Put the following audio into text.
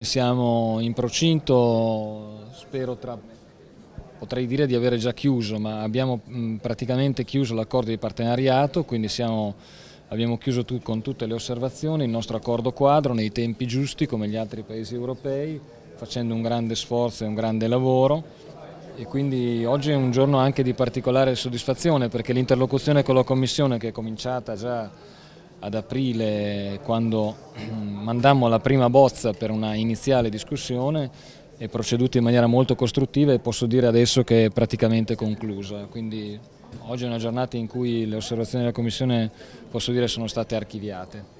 Siamo in procinto, spero tra, potrei dire di avere già chiuso, ma abbiamo praticamente chiuso l'accordo di partenariato, quindi siamo, abbiamo chiuso tu, con tutte le osservazioni il nostro accordo quadro nei tempi giusti come gli altri paesi europei, facendo un grande sforzo e un grande lavoro. E quindi oggi è un giorno anche di particolare soddisfazione perché l'interlocuzione con la Commissione che è cominciata già ad aprile quando mandammo la prima bozza per una iniziale discussione è proceduto in maniera molto costruttiva e posso dire adesso che è praticamente conclusa. Quindi oggi è una giornata in cui le osservazioni della Commissione posso dire sono state archiviate.